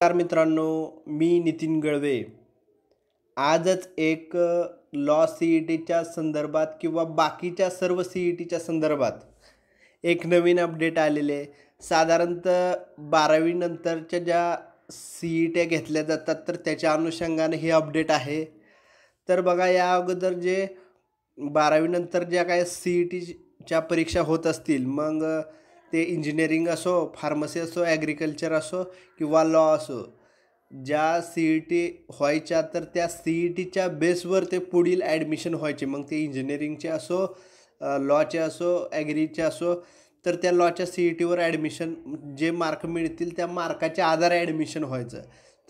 नमस्कार मित्रांनो मी नितीन गळवे आजच एक लॉ सी ई टीच्या संदर्भात किंवा बाकीच्या सर्व सी ई e टीच्या संदर्भात एक नवीन अपडेट आलेले साधारणतः बारावीनंतरच्या ज्या सी ई ट्या घेतल्या जातात तर त्याच्या अनुषंगाने हे अपडेट आहे तर बघा या अगोदर जे बारावीनंतर ज्या काय सी ई टीच्या e परीक्षा होत असतील मग ते इंजिनिअरिंग असो फार्मसी असो ॲग्रिकल्चर असो किंवा लॉ असो ज्या सी ई टी व्हायच्या तर त्या सी ई e टीच्या बेसवर ते पुढील ॲडमिशन व्हायचे मग ते इंजिनिअरिंगचे असो लॉचे असो ॲग्रीचे असो तर त्या लॉच्या सी ई टीवर ॲडमिशन जे मार्क मिळतील त्या मार्काच्या आधारे ॲडमिशन व्हायचं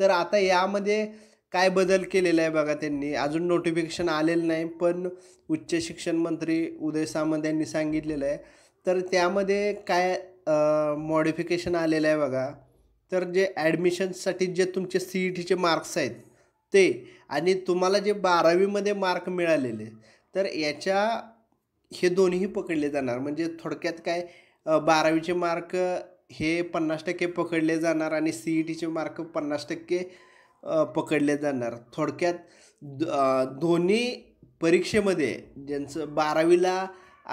तर आता यामध्ये काय बदल केलेला आहे बघा त्यांनी अजून नोटिफिकेशन आलेलं नाही पण उच्च शिक्षण मंत्री उदय सामंत यांनी सांगितलेलं आहे तर त्यामध्ये काय मॉडिफिकेशन आलेलं आहे बघा तर जे ॲडमिशनसाठी जे तुमचे सी ई टीचे मार्क्स आहेत ते आणि तुम्हाला जे बारावीमध्ये मार्क मिळालेले तर याच्या हे दोन्ही पकडले जाणार म्हणजे थोडक्यात काय बारावीचे मार्क हे पन्नास टक्के पकडले जाणार आणि सी ई टीचे मार्क पन्नास टक्के पकडले जाणार थोडक्यात दोन्ही परीक्षेमध्ये ज्यांचं बारावीला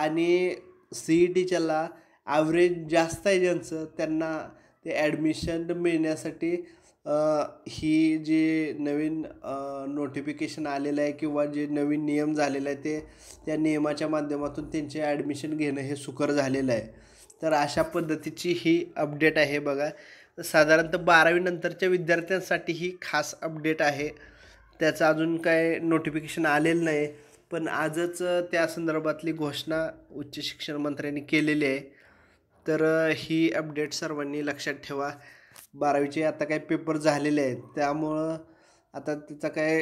आणि सी ई टीच्याला ॲव्हरेज जास्त आहे ज्यांचं त्यांना ते ॲडमिशन मिळण्यासाठी ही जी नवीन नोटिफिकेशन आलेलं आहे किंवा जे नवीन नियम झालेले आहे ते त्या नियमाच्या माध्यमातून त्यांचे ॲडमिशन घेणं हे सुकर झालेलं आहे तर अशा पद्धतीची ही अपडेट आहे बघा साधारणतः बारावीनंतरच्या विद्यार्थ्यांसाठी ही खास अपडेट आहे त्याचं अजून काय नोटिफिकेशन आलेलं नाही पण आजच त्या संदर्भातली घोषणा उच्च शिक्षण मंत्र्यांनी केलेली आहे तर ही अपडेट सर्वांनी लक्षात ठेवा बारावीचे आता काही पेपर झालेले आहेत त्यामुळं आता त्याचा काय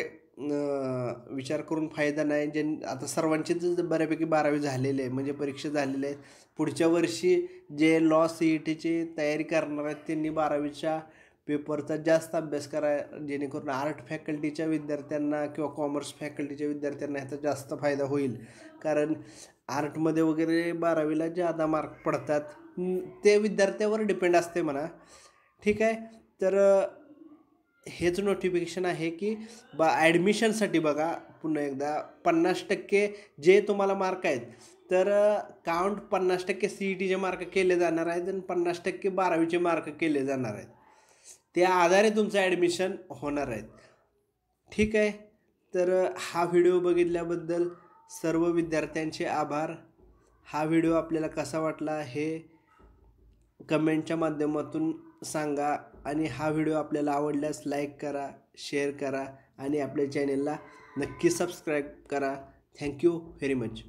विचार करून फायदा नाही जे आता सर्वांचीच बऱ्यापैकी बारावी झालेले आहे म्हणजे परीक्षा झालेली आहे पुढच्या वर्षी जे लॉ सी ई टीची तयारी करणार आहेत त्यांनी बारावीच्या पेपरचा जास्त अभ्यास करा जेणेकरून आर्ट फॅकल्टीच्या विद्यार्थ्यांना किंवा कॉमर्स फॅकल्टीच्या विद्यार्थ्यांना ह्याचा जास्त फायदा होईल कारण आर्टमध्ये वगैरे बारावीला ज्यादा मार्क पडतात ते विद्यार्थ्यावर डिपेंड असते म्हणा ठीक आहे तर हेच नोटिफिकेशन आहे की बा ॲडमिशनसाठी बघा पुन्हा एकदा पन्नास टक्के जे तुम्हाला मार्क आहेत तर काउंट पन्नास टक्के सी ई e टीचे मार्क केले जाणार आहेत आणि पन्नास टक्के बारावीचे मार्क केले जाणार आहेत त्या आधारे तुमचं ॲडमिशन होणार आहेत ठीक आहे तर हा व्हिडिओ बघितल्याबद्दल सर्व विद्यार्थ्यांचे आभार हा व्हिडिओ आपल्याला कसा वाटला हे कमेंटच्या माध्यमातून सांगा आणि हा व्हिडिओ आपल्याला आवडल्यास लाईक करा शेअर करा आणि आपल्या चॅनेलला नक्की सबस्क्राईब करा थँक्यू व्हेरी मच